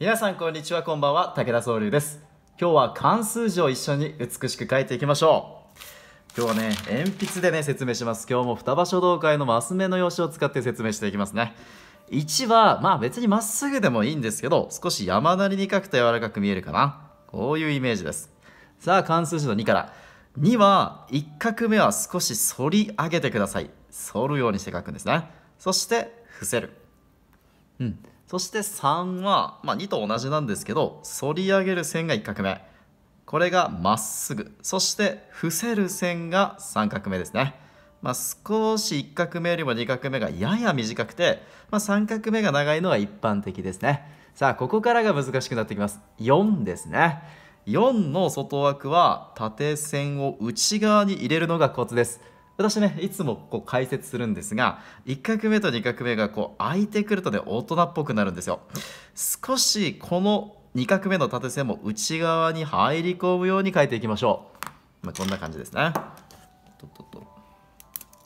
皆さんこんにちはこんばんは武田総流です今日は関数字を一緒に美しく書いていきましょう今日はね鉛筆でね説明します今日も双葉書道会のマス目の用紙を使って説明していきますね1はまあ別にまっすぐでもいいんですけど少し山なりに書くと柔らかく見えるかなこういうイメージですさあ関数字の2から2は1画目は少し反り上げてください反るようにして書くんですねそして伏せるうんそして3は、まあ、2と同じなんですけど反り上げる線が1画目これがまっすぐそして伏せる線が3画目ですね、まあ、少し1画目よりも2画目がやや短くて、まあ、3画目が長いのは一般的ですねさあここからが難しくなってきます4ですね4の外枠は縦線を内側に入れるのがコツです私ね、いつもこう解説するんですが、1画目と2画目がこう空いてくるとね、大人っぽくなるんですよ。少しこの2画目の縦線も内側に入り込むように書いていきましょう。まあ、こんな感じですね。とっとっと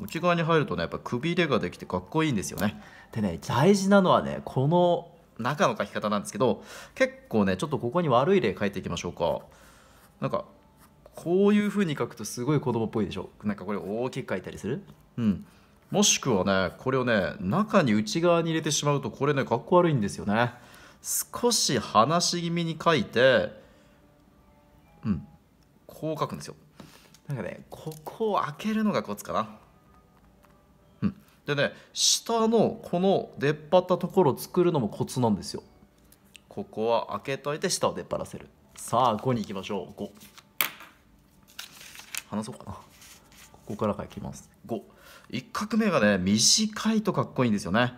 内側に入るとね、やっぱくびれができてかっこいいんですよね。でね、大事なのはね、この中の書き方なんですけど、結構ね、ちょっとここに悪い例書いていきましょうか。なんかこういう風に書くとすごい子供っぽいでしょなんかこれ大きく書いたりするうんもしくはねこれをね中に内側に入れてしまうとこれねかっこ悪いんですよね少し離し気味に書いてうんこう書くんですよなんかねここを開けるのがコツかなうんでね下のこの出っ張ったところを作るのもコツなんですよここは開けといて下を出っ張らせるさあ5に行きましょう5話そうかなここから書きます51画目がね短いとかっこいいんですよね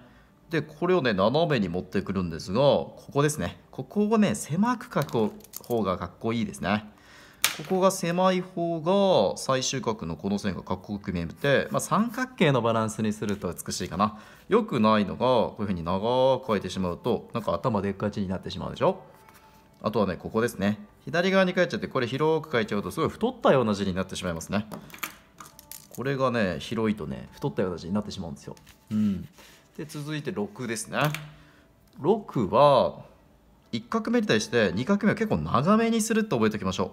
でこれをね斜めに持ってくるんですがここですねここをね狭く書く方がかっこいいですねここが狭い方が最終角のこの線がかっこよく見えて、まあ、三角形のバランスにすると美しいかなよくないのがこういうふうに長く書いてしまうとなんか頭でっかちになってしまうでしょあとはね、ここですね。左側に書いちゃって、これ広く書いちゃうと、すごい太ったような字になってしまいますね。これがね、広いとね、太ったような字になってしまうんですよ。うん。で、続いて6ですね。6は、1画目に対して2画目を結構長めにするって覚えておきましょう。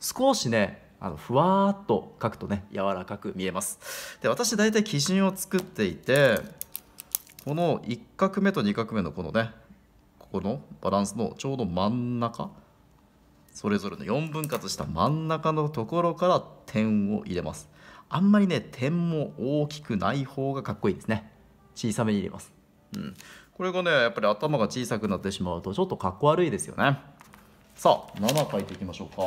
少しね、あのふわっと書くとね、柔らかく見えます。で、私大体基準を作っていて、この1画目と2画目のこのね、このバランスのちょうど真ん中それぞれの4分割した真ん中のところから点を入れますあんまりね点も大きくない方がかっこいいですね小さめに入れます、うん、これがねやっぱり頭が小さくなってしまうとちょっとかっこ悪いですよねさあ7書いていきましょうか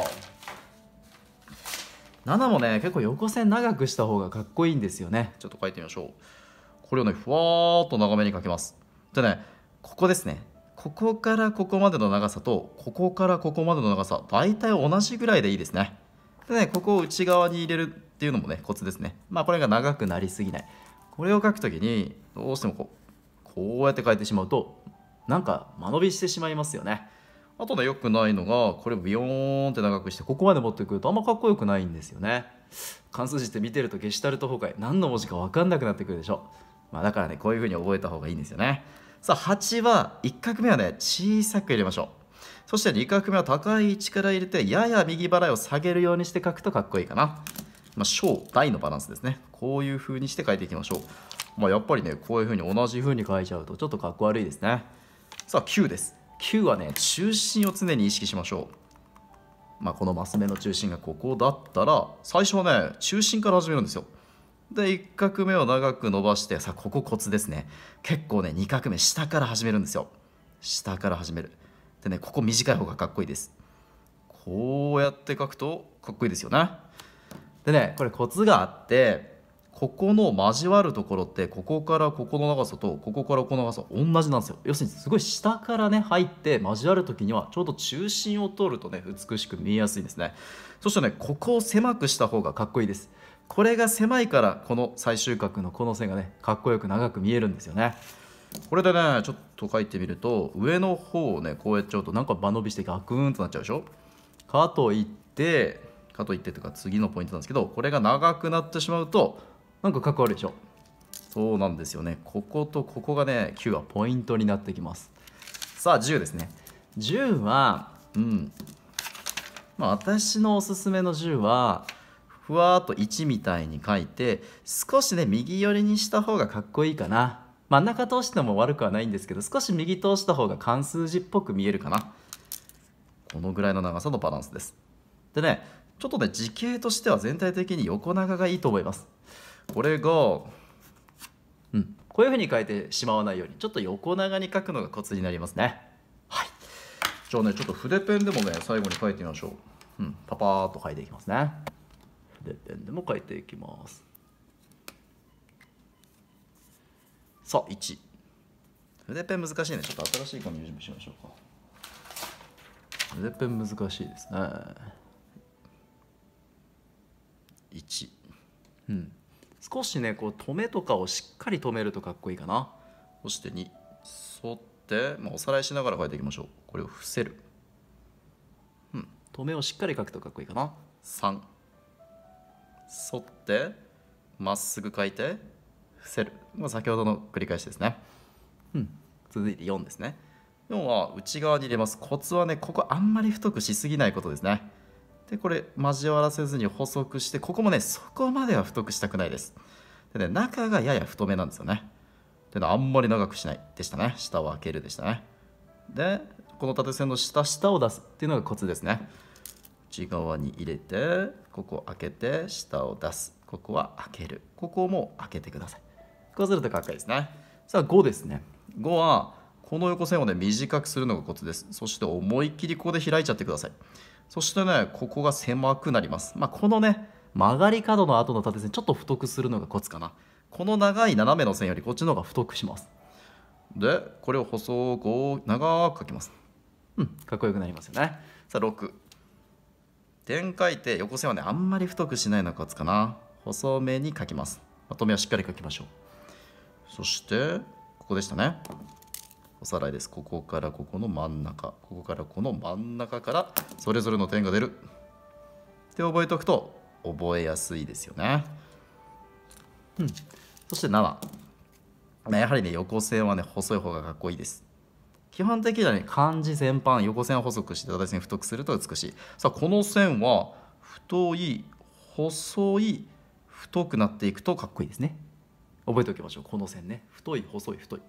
7もね結構横線長くした方がかっこいいんですよねちょっと書いてみましょうこれをねふわーっと長めに書きますでねここですねここからここまでの長さとここからここまでの長さ大体同じぐらいでいいですねでねここを内側に入れるっていうのもねコツですねまあこれが長くなりすぎないこれを書くときにどうしてもこうこうやって書いてしまうとなんか間延びしてしまいますよねあとね良くないのがこれビヨーンって長くしてここまで持ってくるとあんまかっこよくないんですよね関数字って見てるとゲシュタルト崩壊何の文字か分かんなくなってくるでしょ、まあ、だからねこういうふうに覚えた方がいいんですよねさあ8は1画目はね小さく入れましょうそして2画目は高い位置から入れてやや右払いを下げるようにして書くとかっこいいかな、まあ、小大のバランスですねこういう風にして書いていきましょうまあ、やっぱりねこういう風に同じ風に書いちゃうとちょっとかっこ悪いですねさあ9です9はね中心を常に意識しましょうまあ、このマス目の中心がここだったら最初はね中心から始めるんですよで1画目を長く伸ばしてさここコツですね結構ね2画目下から始めるんですよ下から始めるでねここ短い方がかっこいいですこうやって書くとかっこいいですよねでねこれコツがあってここの交わるところってここからここの長さとここからこの長さ同じなんですよ要するにすごい下からね入って交わる時にはちょうど中心を通るとね美しく見えやすいんですねそしてねここを狭くした方がかっこいいですこれが狭いからこの最終角のこの線がねかっこよく長く見えるんですよねこれでねちょっと書いてみると上の方をねこうやっちゃうとなんか場伸びしてガクーンとなっちゃうでしょかといってかといってとか次のポイントなんですけどこれが長くなってしまうとなんかかっこ悪いでしょそうなんですよねこことここがね9はポイントになってきますさあ10ですね10はうんまあ私のおすすめの10はふわっと1みたいに書いて少しね右寄りにした方がかっこいいかな真ん中通しても悪くはないんですけど少し右通した方が漢数字っぽく見えるかなこのぐらいの長さのバランスですでねちょっとね時系としては全体的に横長がいいと思いますこれがうんこういうふうに書いてしまわないようにちょっと横長に書くのがコツになりますねはいじゃあねちょっと筆ペンでもね最後に書いてみましょううんパパーっと書いていきますねでペンでも書いていきますさあ1筆ペン難しいねちょっと新しい紙を準備しましょうか筆ペン難しいですね1うん少しねこう止めとかをしっかり止めるとかっこいいかなそして2沿って、まあ、おさらいしながら書いていきましょうこれを伏せるうん止めをしっかり書くとかっこいいかな3沿ってまっすぐ書いて伏せる、まあ、先ほどの繰り返しですね、うん、続いて4ですね4は内側に入れますコツはねここあんまり太くしすぎないことですねでこれ交わらせずに細くしてここもねそこまでは太くしたくないですでね中がやや太めなんですよねであんまり長くしないでしたね下を開けるでしたねでこの縦線の下下を出すっていうのがコツですね内側に入れてここ開けて下を出すここは開けるここも開けてくださいこうするとかっこいいですねさあ5ですね5はこの横線をね短くするのがコツですそして思いっきりここで開いちゃってくださいそしてねここが狭くなりますまあ、このね曲がり角の後の縦線ちょっと太くするのがコツかなこの長い斜めの線よりこっちの方が太くしますでこれを細く長く書きますうんかっこよくなりますよねさあ6点書いて横線はねあんまり太くしないのかつかな細めに書きますまとめはしっかり書きましょうそしてここでしたねおさらいですここからここの真ん中ここからこの真ん中からそれぞれの点が出るって覚えておくと覚えやすいですよねうんそして7、まあ、やはりね横線はね細い方がかっこいいです基本的にはね漢字全般横線を細くして縦線太くすると美しいさあこの線は太い細い太くなっていくとかっこいいですね覚えておきましょうこの線ね太い細い太い、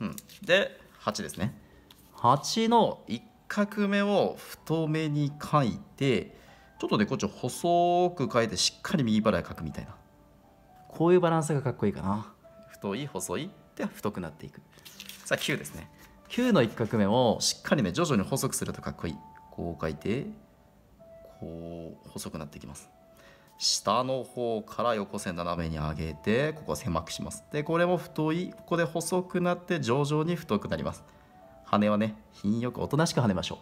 うん、で8ですね8の1画目を太めに書いてちょっとねこっち細く書いてしっかり右払い書くみたいなこういうバランスがかっこいいかな太い細いで太くなっていくさあ9ですね9の1画目をしっかりね徐々に細くするとかっこいいこう書いてこう細くなってきます下の方から横線斜めに上げてここ狭くしますでこれも太いここで細くなって徐々に太くなります羽はね品よくおとなしく跳ねましょ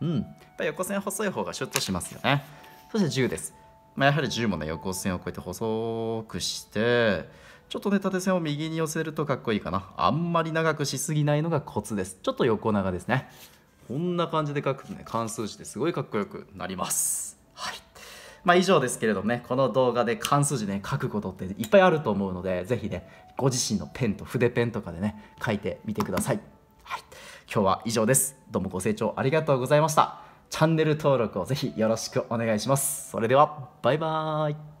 ううんやっぱ横線細い方がシュッとしますよねそして10です、まあ、やはり10もね横線をこうやって細くしてちょっとね縦線を右に寄せるとかっこいいかなあんまり長くしすぎないのがコツですちょっと横長ですねこんな感じで書くとね関数字ですごいかっこよくなりますはいまあ以上ですけれどもねこの動画で関数字ね書くことっていっぱいあると思うので是非ねご自身のペンと筆ペンとかでね書いてみてください、はい、今日は以上ですどうもご清聴ありがとうございましたチャンネル登録をぜひよろしくお願いしますそれではバイバーイ